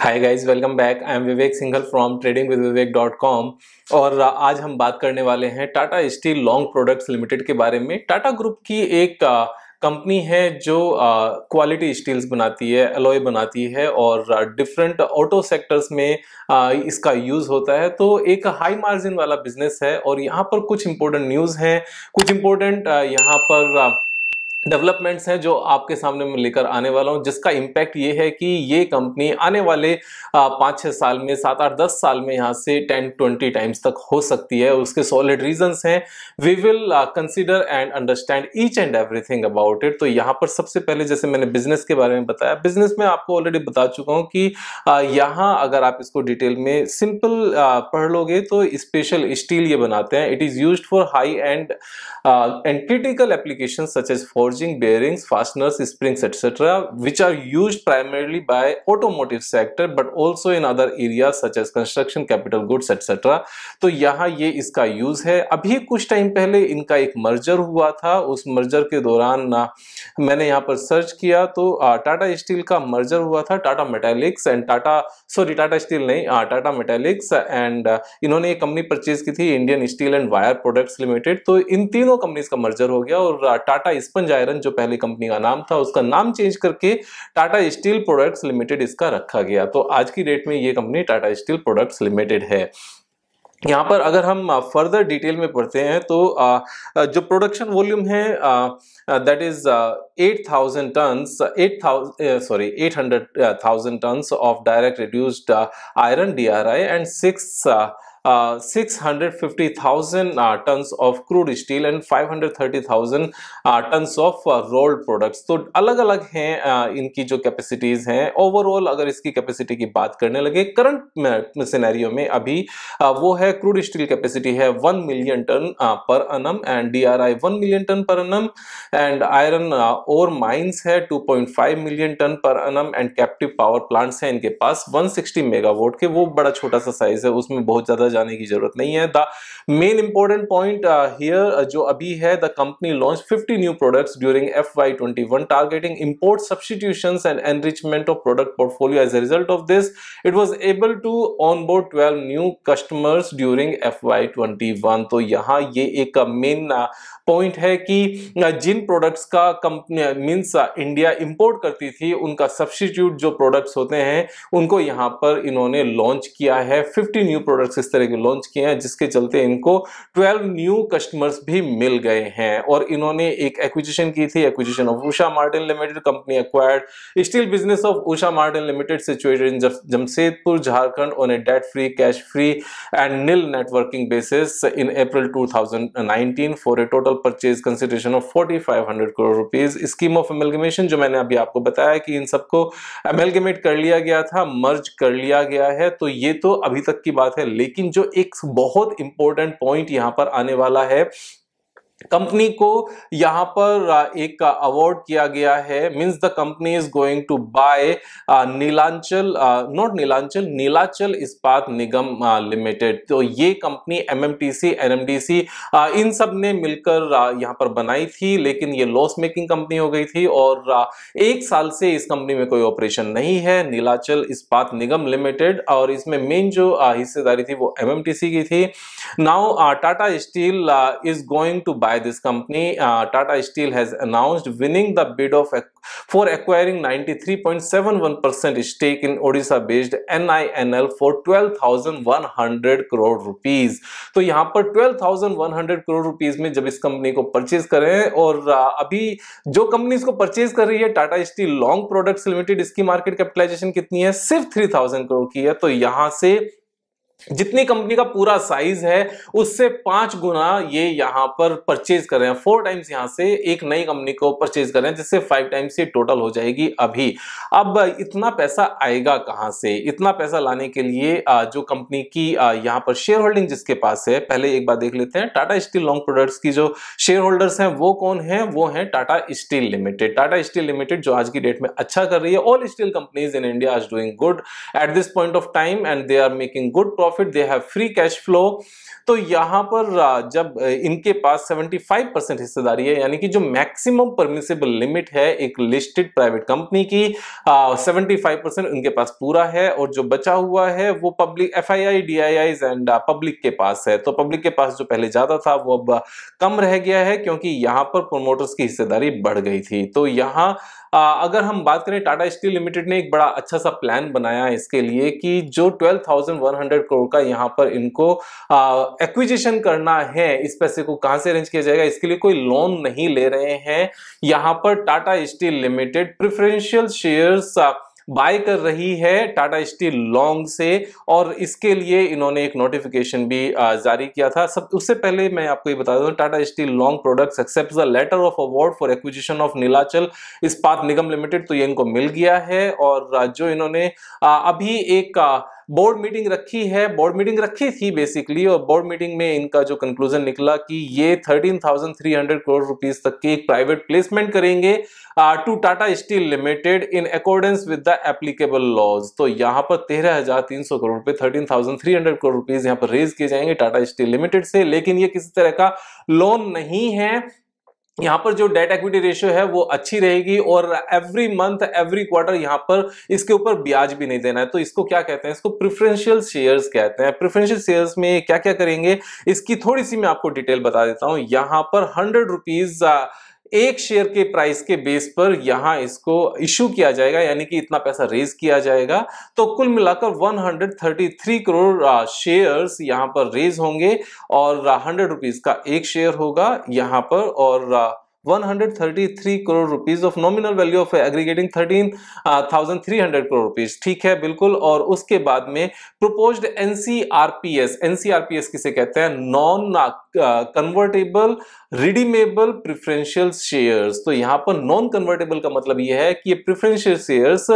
Hi guys welcome back I am Vivek Singhal from trading with Vivek dot com और uh, आज हम बात करने वाले हैं Tata steel long products limited के बारे में टाटा ग्रुप की एक कंपनी uh, है जो क्वालिटी uh, स्टील्स बनाती है एलोय बनाती है और डिफरेंट ऑटो सेक्टर्स में आ, इसका यूज़ होता है तो एक हाई मार्जिन वाला बिजनेस है और यहाँ पर कुछ इम्पोर्टेंट न्यूज़ हैं कुछ इम्पोर्टेंट यहाँ पर डेवलपमेंट्स हैं जो आपके सामने मैं लेकर आने वाला हूं जिसका इम्पैक्ट ये है कि ये कंपनी आने वाले पाँच छः साल में सात आठ दस साल में यहां से टेन ट्वेंटी टाइम्स तक हो सकती है उसके सॉलिड रीजंस हैं we will consider and understand each and everything about it तो यहां पर सबसे पहले जैसे मैंने बिजनेस के बारे में बताया बिजनेस में आपको ऑलरेडी बता चुका हूँ कि यहाँ अगर आप इसको डिटेल में सिंपल पढ़ लोगे तो स्पेशल स्टील ये बनाते हैं it is use for high end and critical application such as for housing, bearings, fasteners, springs, etc., which are used primarily by automotive sector, but also in other areas such as construction, capital goods, etc. तो यहाँ ये इसका use है अभी कुछ time पहले इनका एक मर्जर हुआ था उस मर्जर के दौरान ना मैंने यहाँ पर सर्च किया तो टाटा स्टील का मर्जर हुआ था Tata Metaliks and Tata sorry Tata steel नहीं टाटा मेटेलिक्स एंड इन्होंने ये कंपनी परचेज की थी Indian steel and wire products limited तो इन तीनों कंपनीज का मर्जर हो गया और टाटा स्पंज आयरन जो पहले कंपनी का नाम था उसका नाम चेंज करके टाटा स्टील प्रोडक्ट्स लिमिटेड इसका रखा गया तो आज की डेट में ये company Tata steel products limited है यहाँ पर अगर हम फर्दर डिटेल में पढ़ते हैं तो जो प्रोडक्शन वॉल्यूम है that is 8,000 thousand tons, eight sorry 800,000 hundred thousand tons of direct reduced iron DRI and six hundred 650,000 tons of crude steel and 530,000 uh, tons of rolled products तो अलग अलग हैं इनकी जो कैपेसिटीज हैं ओवरऑल अगर इसकी कैपेसिटी की बात करने लगे करंट सिनेरियो में अभी वो है क्रूड स्टील कैपेसिटी है 1 million ton per annum and D R I one million ton per annum and iron ore mines है 2.5 million ton per annum and captive power plants हैं इनके पास 160 मेगावाट के वो बड़ा छोटा सा साइज है उसमें बहुत ज़्यादा ज्यादा जाने की जरूरत नहीं है the main important point here जो अभी है the company launch 50 new products during F Y twenty one targeting import substitution and enrichment of product portfolio as a result of this it was able to on board twelve new customers during F Y twenty one तो यहाँ ये एक main uh, point uh, है कि uh, जिन products का company means India import करती थी उनका सब्सटीट्यूट जो प्रोडक्ट्स होते हैं उनको यहाँ पर इन्होंने लॉन्च किया है फिफ्टी न्यू प्रोडक्ट्स इस तरह तरह के लॉन्च किए हैं जिसके चलते इनको 12 न्यू कस्टमर्स भी मिल गए हैं और इन्होंने एक एक्विजिशन की थी acquisition of Usha Martin limited company acquired steel business of Usha Martin limited situated in Jamshedpur Jharkhand on a debt free cash free and nil networking basis in April 2019 for a total purchase consideration of forty crore rupees scheme of amalgamation जो मैंने अभी आपको बताया कि इन सबको एमेलगमेट कर लिया गया था मर्ज कर लिया गया है तो ये तो अभी तक की बात है लेकिन जो एक बहुत इंपॉर्टेंट पॉइंट यहां पर आने वाला है कंपनी को यहां पर एक अवार्ड किया गया है means the company is going to buy Nilanchal not Nilanchal Nilachal Ispat Nigam limited तो ये कंपनी एमएमटीसी एनएमडीसी इन सब ने मिलकर यहाँ पर बनाई थी लेकिन ये लॉस मेकिंग कंपनी हो गई थी और एक साल से इस कंपनी में कोई ऑपरेशन नहीं है नीलाचल इस्पात निगम लिमिटेड और इसमें मेन जो हिस्सेदारी थी वो एम की थी now Tata steel is going to by this company, uh, Tata Steel has announced winning the bid of for acquiring 93.71% stake in Odisha-based NINL for 12,100 crore rupees तो यहाँ पर 12,100 करोड़ रुपीस में जब इस कंपनी को परचेज करें और uh, अभी जो कंपनी इसको परचेज कर रही है Tata steel long products limited इसकी मार्केट कैपिटलाइजेशन कितनी है सिर्फ 3,000 करोड़ की है तो यहाँ से जितनी कंपनी का पूरा साइज है उससे पांच गुना ये यहां पर परचेज कर रहे हैं फोर टाइम्स यहां से एक नई कंपनी को परचेज कर रहे हैं जिससे फाइव टाइम्स ये टोटल हो जाएगी अभी अब इतना पैसा आएगा कहां से इतना पैसा लाने के लिए जो कंपनी की यहां पर शेयर होल्डिंग जिसके पास है पहले एक बार देख लेते हैं टाटा स्टील लॉन्ग प्रोडक्ट्स की जो शेयर होल्डर्स हैं वो कौन है वो है Tata steel limited Tata steel limited जो आज की डेट में अच्छा कर रही है all steel companies in India आज doing good at this point of time and they are making good profit profit they have free cash flow तो यहां पर जब इनके पास 75 परसेंट हिस्सेदारी है यानी कि जो मैक्सिमम परमिसेबल लिमिट है एक लिस्टेड प्राइवेट कंपनी की सेवेंटी फाइव परसेंट उनके पास पूरा है और जो बचा हुआ है वो public F I I and public के पास है तो पब्लिक के पास जो पहले ज्यादा था वो अब कम रह गया है क्योंकि यहां पर प्रोमोटर्स की हिस्सेदारी बढ़ गई थी तो यहां अगर हम बात करें टाटा स्टील लिमिटेड ने एक बड़ा अच्छा सा प्लान बनाया है इसके लिए कि जो 12,100 करोड़ का यहाँ पर इनको एक्विजिशन करना है इस पैसे को कहाँ से अरेंज किया जाएगा इसके लिए कोई लोन नहीं ले रहे हैं यहाँ पर Tata steel limited preferential shares buy कर रही है टाटा स्टील लॉन्ग से और इसके लिए इन्होंने एक नोटिफिकेशन भी जारी किया था सब उससे पहले मैं आपको ये बता दूं Tata steel long products accept letter of award for acquisition of Nilachal Ispat Nigam limited तो ये इनको मिल गया है और जो इन्होंने अभी एक बोर्ड मीटिंग रखी है बोर्ड मीटिंग रखी थी बेसिकली और बोर्ड मीटिंग में इनका जो कंक्लूजन निकला कि ये 13,300 करोड़ रुपीस तक की एक प्राइवेट प्लेसमेंट करेंगे to Tata steel limited in accordance with the applicable laws तो यहाँ पर सौ करोड़ रुपए हंड्रेड करोड़ रुपीज यहाँ पर रेज किए जाएंगे टाटा स्टील लिमिटेड से लेकिन ये किसी तरह का लोन नहीं है यहाँ पर जो डेट इक्विटी रेशियो है वो अच्छी रहेगी और एवरी मंथ एवरी क्वार्टर यहाँ पर इसके ऊपर ब्याज भी नहीं देना है तो इसको क्या कहते हैं इसको प्रिफरेंशियल शेयर्स कहते हैं प्रिफरेंशियल शेयर्स में क्या क्या करेंगे इसकी थोड़ी सी मैं आपको डिटेल बता देता हूँ यहाँ पर हंड्रेड रुपीज़ एक शेयर के प्राइस के बेस पर यहां इसको इश्यू किया जाएगा यानी कि इतना पैसा रेज किया जाएगा तो कुल मिलाकर 133 करोड़ शेयर्स यहां पर रेज होंगे और हंड्रेड रुपीज का एक शेयर होगा यहां पर और 133 crore rupees of nominal value of aggregating 13,300 crore rupees ठीक है बिल्कुल और उसके बाद में प्रपोज्ड एनसीआरपीएस एनसीआरपीएस किसे कहते हैं non convertible redeemable preferential shares तो यहां पर नॉन कन्वर्टेबल का मतलब यह है कि ये प्रिफरेंशियल शेयर्स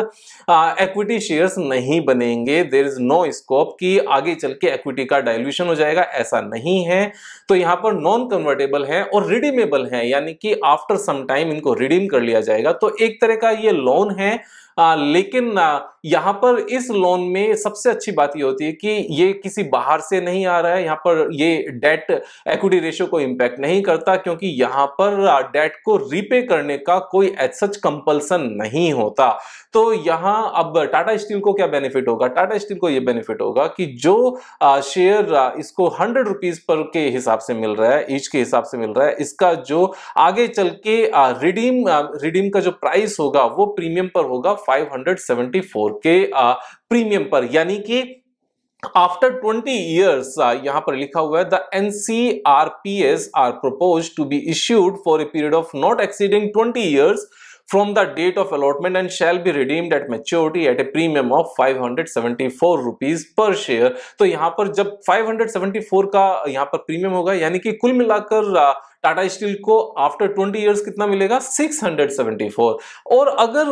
एक्विटी शेयर्स नहीं बनेंगे देर इज नो स्कोप कि आगे चल के एक्विटी का डायल्यूशन हो जाएगा ऐसा नहीं है तो यहां पर नॉन कन्वर्टेबल है और रिडीमेबल है यानी कि आफ्टर सम टाइम इनको रिडीम कर लिया जाएगा तो एक तरह का ये लोन है आ, लेकिन यहाँ पर इस लोन में सबसे अच्छी बात यह होती है कि ये किसी बाहर से नहीं आ रहा है यहाँ पर ये डेट एक्विटी रेशियो को इम्पैक्ट नहीं करता क्योंकि यहाँ पर डेट को रीपे करने का कोई एज सच कंपल्सन नहीं होता तो यहाँ अब टाटा स्टील को क्या बेनिफिट होगा टाटा स्टील को ये बेनिफिट होगा कि जो शेयर इसको हंड्रेड रुपीज पर के हिसाब से मिल रहा है ईच के हिसाब से मिल रहा है इसका जो आगे चल के रिडीम रिडीम का जो प्राइस होगा वो प्रीमियम पर होगा 574 के प्रीमियम पर यानी कि After 20 years, uh, यहाँ पर लिखा हुआ है the NCRPS are proposed to be issued for a period of not exceeding 20 years from the date of allotment and shall be redeemed at maturity at a premium of 574 rupees per share. तो यहाँ पर जब 574 का यहाँ पर premium होगा यानी कि कुल मिलाकर uh, टाटा स्टील को आफ्टर ट्वेंटी ईयर्स कितना मिलेगा 674 और अगर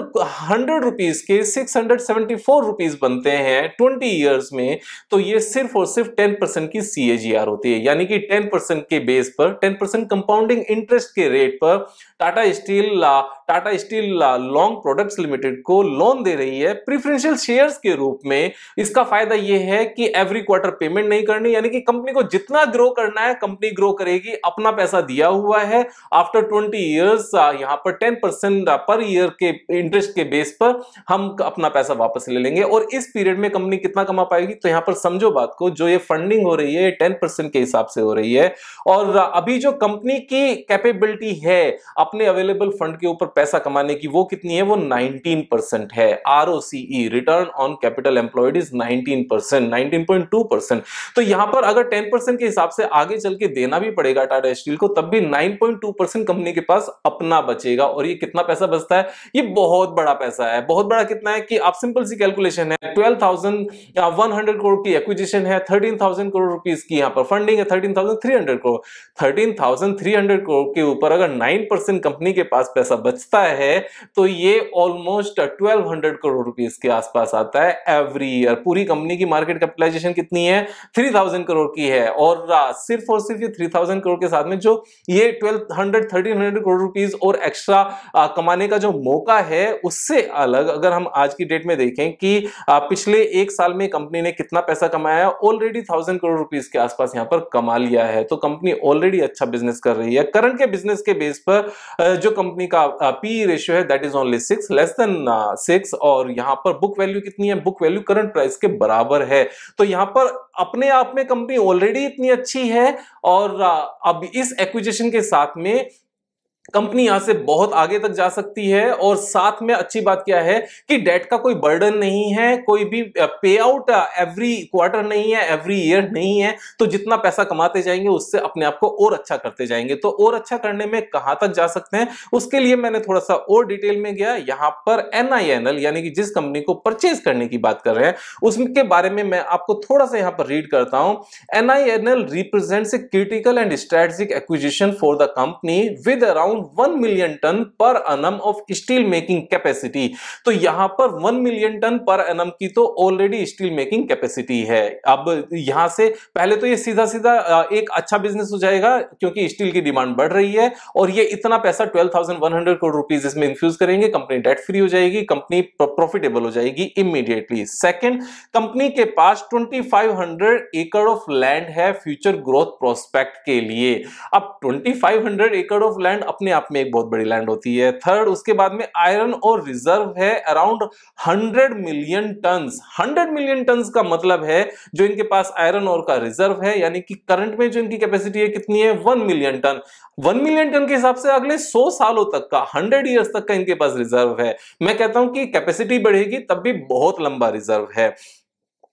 हंड्रेड रुपीज के 674 रुपीज बनते हैं 20 ईयर्स में तो ये सिर्फ और सिर्फ 10 परसेंट की सीएजीआर होती है यानी कि 10 परसेंट के बेस पर 10 परसेंट कंपाउंडिंग इंटरेस्ट के रेट पर Tata steel Tata steel long products limited को लोन दे रही है प्रिफरेंशियल शेयर के रूप में इसका फायदा यह है कि एवरी क्वार्टर पेमेंट नहीं करनी यानी कि कंपनी को जितना ग्रो करना है कंपनी ग्रो करेगी अपना पैसा दिया दिया हुआ है आफ्टर ट्वेंटी ईयर्स यहाँ पर टेन परसेंट पर ईयर के इंटरेस्ट के बेस पर हम अपना पैसा वापस ले लेंगे और इस पीरियड में कंपनी कितना कमा पाएगी तो यहाँ पर समझो बात को जो ये फंडिंग हो रही है टेन परसेंट के हिसाब से हो रही है और अभी जो कंपनी की कैपेबिलिटी है अपने अवेलेबल फंड के ऊपर पैसा कमाने की वो कितनी है वो नाइनटीन है R return on capital employed is nineteen percent तो यहां पर अगर टेन के हिसाब से आगे चल के देना भी पड़ेगा टाटा स्टील को तब भी 9.2 परसेंट कंपनी के पास अपना बचेगा और ये कितना पैसा बचता है ये बहुत बड़ा पैसा है बहुत बड़ा कितना है कि आप सिंपल सी कैलकुलेशन है ट्वेल्व थाउजेंड करोड़ की एक्विजिशन है थर्टीन करोड़ रुपीज की यहाँ पर फंडिंग है थर्टीन करोड़ थर्टीन करोड़ के ऊपर अगर नाइन परसेंट कंपनी के पास पैसा बचता है तो ये ऑलमोस्ट ट्वेल्व करोड़ रुपीज के आसपास आता है एवरी ईयर पूरी कंपनी की मार्केट कैपिटलाइजेशन कितनी है थ्री करोड़ की है और सिर्फ और सिर्फ ये थ्री करोड़ के साथ में जो ये twelve hundred thirteen hundred crore rupees और एक्स्ट्रा कमाने का जो मौका है उससे अलग अगर हम आज की डेट में देखें कि आ, पिछले एक साल में कंपनी ने कितना पैसा कमाया ऑलरेडी थाउजेंड करोड़ रुपीज के आसपास यहां पर कमा लिया है तो कंपनी ऑलरेडी अच्छा बिजनेस कर रही है करंट के बिजनेस के बेस पर जो कंपनी का पी रेशियो e है that is only six less than six और यहां पर बुक वैल्यू कितनी है बुक वैल्यू करंट प्राइस के बराबर है तो यहां पर अपने आप में कंपनी ऑलरेडी इतनी अच्छी है और अब इस एक्विज एक्विजिशन के साथ में कंपनी यहां से बहुत आगे तक जा सकती है और साथ में अच्छी बात क्या है कि डेट का कोई बर्डन नहीं है कोई भी पे आउट एवरी क्वार्टर नहीं है एवरी ईयर नहीं है तो जितना पैसा कमाते जाएंगे उससे अपने आप को और अच्छा करते जाएंगे तो और अच्छा करने में कहां तक जा सकते हैं उसके लिए मैंने थोड़ा सा और डिटेल में गया यहां पर एनआईएनएल यानी कि जिस कंपनी को परचेज करने की बात कर रहे हैं उसके बारे में मैं आपको थोड़ा सा यहां पर रीड करता हूं NINL represents a critical and strategic acquisition for the company with around around one million ton per annum of steel making capacity तो यहां पर one million ton per annum की तो ऑलरेडी स्टील मेकिंग कैपेसिटी है अब यहां से पहले तो ये सीधा सीधा एक अच्छा बिजनेस हो जाएगा क्योंकि स्टील की डिमांड बढ़ रही है और ये इतना पैसा 12,100 करोड़ रुपीज इसमें इन्फ्यूज करेंगे कंपनी डेट फ्री हो जाएगी कंपनी प्रॉफिटेबल हो जाएगी इमीडिएटली सेकेंड कंपनी के पास 2500 एकड़ ऑफ लैंड है फ्यूचर ग्रोथ प्रोस्पेक्ट के लिए अब 2500 एकड़ ऑफ लैंड अपने अपने आप में एक बहुत बड़ी लैंड होती है थर्ड उसके बाद में आयरन और रिजर्व है around hundred million ton hundred million ton का मतलब है जो इनके पास आयरन और का रिजर्व है यानी कि करंट में जो इनकी कैपेसिटी है कितनी है one million ton one million ton के हिसाब से अगले सौ सालों तक का हंड्रेड ईयर्स तक का इनके पास रिजर्व है मैं कहता हूं कि कैपेसिटी बढ़ेगी तब भी बहुत लंबा रिजर्व है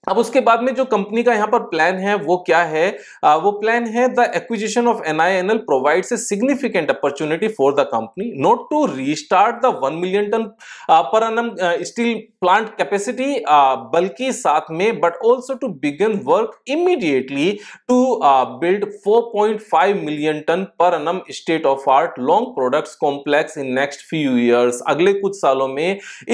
अब उसके बाद में जो कंपनी का यहाँ पर प्लान है वो क्या है आ, वो प्लान है the acquisition of NINL provides a significant opportunity for the company not to restart the one million ton per annum steel plant capacity बल्कि साथ में but also to begin work immediately to build 4.5 million ton per annum state of art long product complex in next few years अगले कुछ सालों में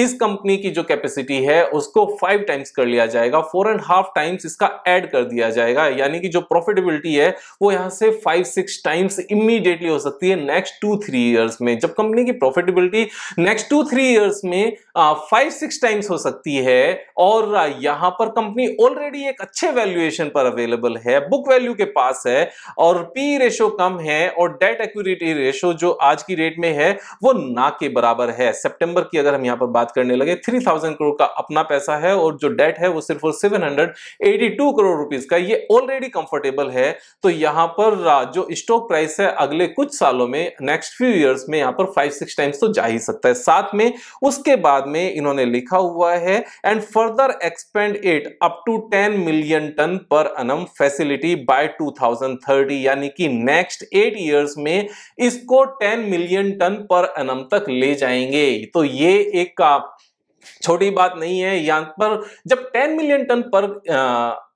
इस company की जो कैपेसिटी है उसको फाइव टाइम्स कर लिया जाएगा four four and half times इसका ऐड कर दिया जाएगा यानी कि जो प्रॉफिटेबिलिटी है वो यहाँ से फाइव सिक्स टाइम्स इमीडिएटली हो सकती है नेक्स्ट टू थ्री ईयर्स में जब कंपनी की profitability next two three years में फाइव सिक्स टाइम्स हो सकती है और यहाँ पर कंपनी ऑलरेडी एक अच्छे वैल्यूएशन पर अवेलेबल है बुक वैल्यू के पास है और पी रेशो कम है और डेट एक्यूरिटी रेशो जो आज की रेट में है वो ना के बराबर है सेप्टेम्बर की अगर हम यहाँ पर बात करने लगे 3000 करोड़ का अपना पैसा है और जो डेट है वो सिर्फ और सिर्फ 782 करोड़ रुपीस का ये ऑलरेडी कंफर्टेबल है तो यहां पर जो स्टॉक प्राइस है अगले कुछ सालों में नेक्स्ट फ्यू ईयर्स में यहां पर फाइव सिक्स टाइम्स तो जा ही सकता है साथ में उसके बाद में इन्होंने लिखा हुआ है and further expand it up to 10 million ton per annum facility bye 2030 यानी कि नेक्स्ट एट ईयर्स में इसको 10 मिलियन टन पर अनम तक ले जाएंगे तो ये एक छोटी बात नहीं है यहाँ पर जब 10 million ton per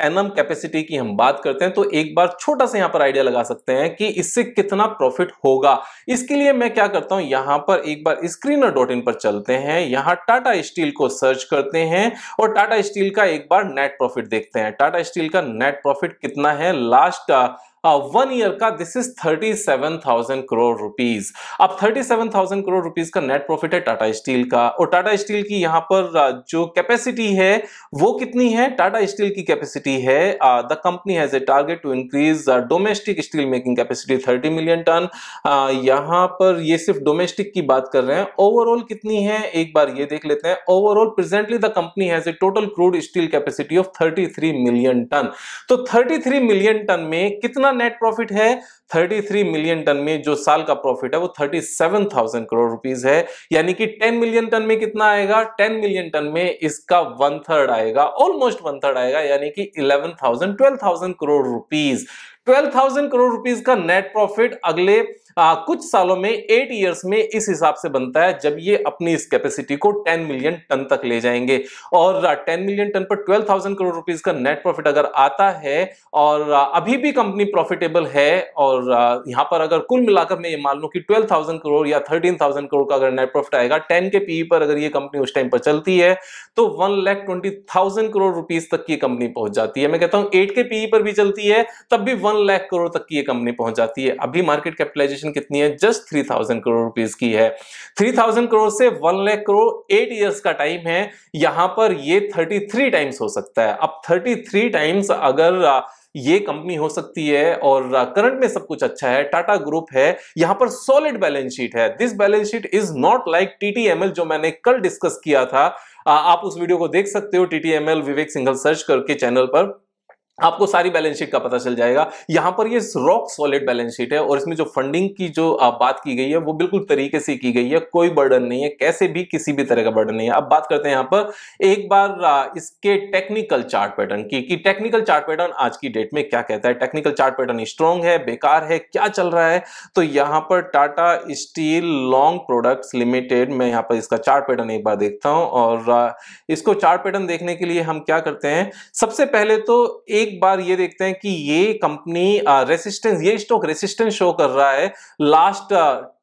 annum capacity की हम बात करते हैं तो एक बार छोटा सा यहाँ पर आइडिया लगा सकते हैं कि इससे कितना प्रॉफिट होगा इसके लिए मैं क्या करता हूँ यहाँ पर एक बार स्क्रीनर डॉट इन पर चलते हैं यहाँ टाटा स्टील को सर्च करते हैं और टाटा स्टील का एक बार नेट प्रॉफिट देखते हैं टाटा स्टील का नेट प्रॉफिट कितना है लास्ट वन ईयर का this is thirty seven thousand crore rupees अब thirty seven thousand crore rupees का नेट प्रॉफिट है टाटा स्टील का और टाटा स्टील की यहां पर जो कैपेसिटी है वो कितनी है टाटा स्टील की कैपेसिटी है the company has a target to increase domestic steel making capacity thirty million tonne यहां पर ये सिर्फ डोमेस्टिक की बात कर रहे हैं ओवरऑल कितनी है एक बार ये देख लेते हैं overall presently the company has a total crude steel capacity of thirty three million tonne तो थर्टी थ्री मिलियन टन में कितना कितना नेट प्रॉफिट है 33 मिलियन टन में जो साल का प्रॉफिट है वो 37,000 करोड़ रुपीस है यानी कि 10 मिलियन टन में कितना आएगा 10 मिलियन टन में इसका वन थर्ड आएगा ऑलमोस्ट वन थर्ड आएगा यानी कि 11,000 12,000 करोड़ रुपीस 12,000 करोड़ रुपीस का नेट प्रॉफिट अगले आ, कुछ सालों में एट ईयर्स में इस हिसाब से बनता है जब ये अपनी इस कैपेसिटी को टेन मिलियन टन तक ले जाएंगे और टेन मिलियन टन पर ट्वेल्व थाउजेंड करोड़ रुपीज का नेट प्रॉफिट अगर आता है और अभी भी कंपनी प्रॉफिटेबल है और यहां पर अगर कुल मिलाकर मैं ये मान लू कि ट्वेल्व थाउजेंड करोड़ या थर्टीन थाउजेंड करोड़ का अगर नेट प्रॉफिट आएगा टेन के पीई e पर अगर ये कंपनी उस टाइम पर चलती है तो one lakh twenty thousand crore rupees तक की कंपनी पहुंच जाती है मैं कहता हूं एट के पीई e पर भी चलती है तब भी वन लाख करोड़ तक की ये कंपनी पहुंच जाती है अभी मार्केट कैपिटलाइजेशन वैल्यूएशन कितनी है just three thousand crore rupees की है थ्री थाउजेंड करोड़ से one lakh crore eight years का टाइम है यहां पर ये थर्टी थ्री टाइम्स हो सकता है अब थर्टी थ्री टाइम्स अगर ये कंपनी हो सकती है और करंट में सब कुछ अच्छा है टाटा ग्रुप है यहां पर सॉलिड बैलेंस शीट है this balance sheet is not like TTML जो मैंने कल डिस्कस किया था आप उस वीडियो को देख सकते हो टीटीएमएल विवेक सिंघल सर्च करके चैनल पर आपको सारी बैलेंस शीट का पता चल जाएगा यहां पर ये रॉक सॉलिड बैलेंस शीट है और इसमें जो फंडिंग की जो आप बात की गई है वो बिल्कुल तरीके से की गई है कोई बर्डन नहीं है कैसे भी किसी भी तरह का बर्डन नहीं है अब बात करते हैं यहां पर एक बार इसके टेक्निकल चार्ट पैटर्न की कि टेक्निकल चार्ट पैटर्न आज की डेट में क्या कहता है टेक्निकल चार्ट पैटर्न स्ट्रॉन्ग है बेकार है क्या चल रहा है तो यहां पर Tata steel long products Limited में यहां पर इसका चार्ट पैटर्न एक बार देखता हूं और इसको चार्ट पैटर्न देखने के लिए हम क्या करते हैं सबसे पहले तो एक एक बार ये देखते हैं कि ये कंपनी रेसिस्टेंस ये स्टॉक रेसिस्टेंस शो कर रहा है लास्ट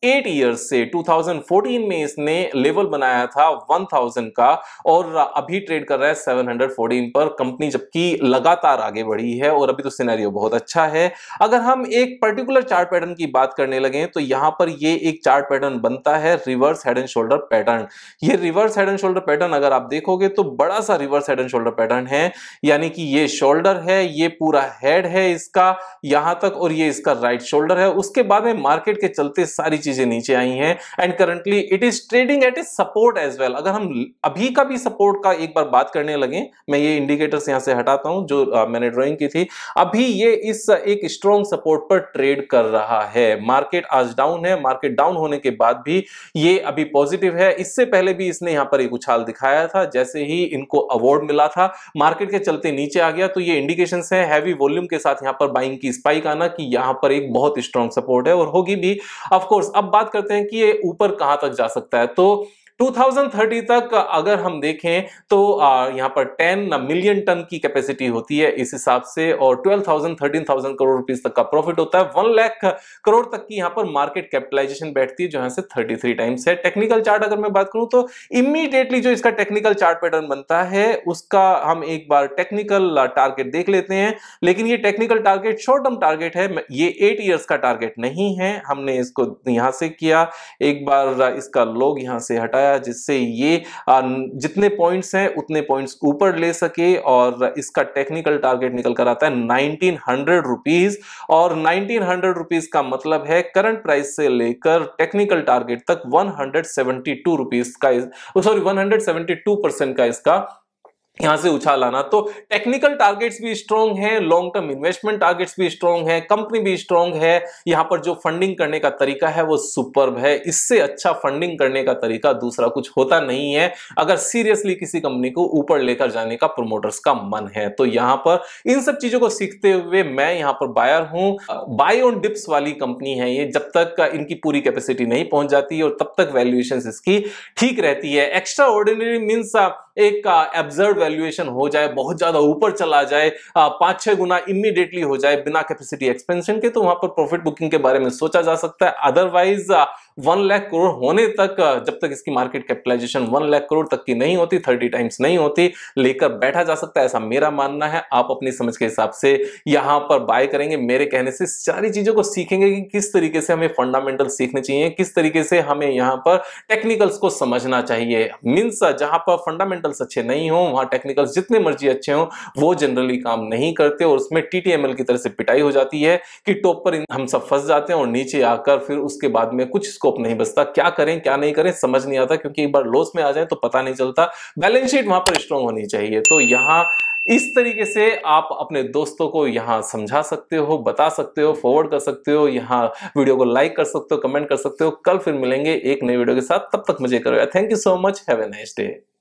एट ईयर्स से 2014 में इसने लेवल बनाया था 1000 का और अभी ट्रेड कर रहा है 714 पर कंपनी जबकि लगातार आगे बढ़ी है और अभी तो सिनेरियो बहुत अच्छा है अगर हम एक पर्टिकुलर चार्ट पैटर्न की बात करने लगे तो यहां पर ये एक चार्ट पैटर्न बनता है reverse head and shoulder pattern ये reverse head and shoulder pattern अगर आप देखोगे तो बड़ा सा reverse head and shoulder pattern है यानी कि ये शोल्डर है है ये पूरा हेड है इसका यहां तक और ये इसका राइट शोल्डर है उसके बाद में मार्केट के चलते सारी चीजें नीचे आई हैं and currently it is trading at a support as well अगर हम अभी का भी सपोर्ट का एक बार बात करने लगे मैं ये इंडिकेटर्स यहां से हटाता हूं जो मैंने ड्रॉइंग की थी अभी ये इस एक स्ट्रॉन्ग सपोर्ट पर ट्रेड कर रहा है मार्केट आज डाउन है मार्केट डाउन होने के बाद भी ये अभी पॉजिटिव है इससे पहले भी इसने यहां पर एक उछाल दिखाया था जैसे ही इनको अवार्ड मिला था मार्केट के चलते नीचे आ गया तो ये इंडिकेशन इंडिकेशन है हैवी वॉल्यूम के साथ यहां पर बाइंग की स्पाइक आना कि यहां पर एक बहुत स्ट्रॉन्ग सपोर्ट है और होगी भी ऑफकोर्स अब बात करते हैं कि ये ऊपर कहां तक जा सकता है तो 2030 तक अगर हम देखें तो यहाँ पर 10 मिलियन टन की कैपेसिटी होती है इस हिसाब से और 12,000 13,000 करोड़ रुपीस तक का प्रॉफिट होता है वन लाख करोड़ तक की यहाँ पर मार्केट कैपिटलाइजेशन बैठती है जो यहाँ से 33 टाइम्स है टेक्निकल चार्ट अगर मैं बात करूँ तो इमीडिएटली जो इसका टेक्निकल चार्ट पैटर्न बनता है उसका हम एक बार टेक्निकल टारगेट देख लेते हैं लेकिन ये technical target short term target है ये एट ईयर्स का टारगेट नहीं है हमने इसको यहां से किया एक बार इसका लोग यहां से हटाया लगाया जिससे ये जितने पॉइंट्स हैं उतने पॉइंट्स ऊपर ले सके और इसका टेक्निकल टारगेट निकल कर आता है नाइनटीन हंड्रेड रुपीज और नाइनटीन हंड्रेड रुपीज का मतलब है करंट प्राइस से लेकर टेक्निकल टारगेट तक one hundred seventy two rupees का sorry one hundred seventy two percent का इसका यहां से उछाल आना तो टेक्निकल टारगेट्स भी स्ट्रॉन्ग हैं लॉन्ग टर्म इन्वेस्टमेंट टारगेट्स भी स्ट्रॉन्ग हैं कंपनी भी स्ट्रॉन्ग है यहां पर जो फंडिंग करने का तरीका है वो सुपर है इससे अच्छा फंडिंग करने का तरीका दूसरा कुछ होता नहीं है अगर सीरियसली किसी कंपनी को ऊपर लेकर जाने का प्रोमोटर्स का मन है तो यहां पर इन सब चीजों को सीखते हुए मैं यहां पर बायर हूं बाय ऑन डिप्स वाली कंपनी है ये जब तक इनकी पूरी कैपेसिटी नहीं पहुंच जाती और तब तक वैल्यूएशन इसकी ठीक रहती है एक्स्ट्रा ऑर्डिनरी मीन्स एक का एब्जर्व वैल्यूएशन हो जाए बहुत ज्यादा ऊपर चला जाए पांच छह गुना इमीडिएटली हो जाए बिना कैपेसिटी एक्सपेंशन के तो वहां पर प्रॉफिट बुकिंग के बारे में सोचा जा सकता है अदरवाइज वन लाख करोड़ होने तक जब तक इसकी market capitalisation one lakh crore तक की नहीं होती थर्टी टाइम्स नहीं होती लेकर बैठा जा सकता है ऐसा मेरा मानना है आप अपनी समझ के हिसाब से यहां पर बाय करेंगे मेरे कहने से सारी चीज़ों को सीखेंगे कि किस तरीके से हमें फंडामेंटल सीखने चाहिए किस तरीके से हमें यहाँ पर टेक्निकल्स को समझना चाहिए मीन्स जहां पर फंडामेंटल्स अच्छे नहीं हो वहां टेक्निकल्स जितने मर्जी अच्छे हों वो जनरली काम नहीं करते और उसमें टी की तरह से पिटाई हो जाती है कि टॉप पर हम सब फंस जाते हैं और नीचे आकर फिर उसके बाद में कुछ इसको स्कोप नहीं बचता क्या करें क्या नहीं करें समझ नहीं आता क्योंकि एक बार लॉस में आ जाए तो पता नहीं चलता बैलेंस शीट वहां पर स्ट्रांग होनी चाहिए तो यहाँ इस तरीके से आप अपने दोस्तों को यहाँ समझा सकते हो बता सकते हो फॉरवर्ड कर सकते हो यहाँ वीडियो को लाइक कर सकते हो कमेंट कर सकते हो कल फिर मिलेंगे एक नई वीडियो के साथ तब तक मुझे करो thank you so much have a nice day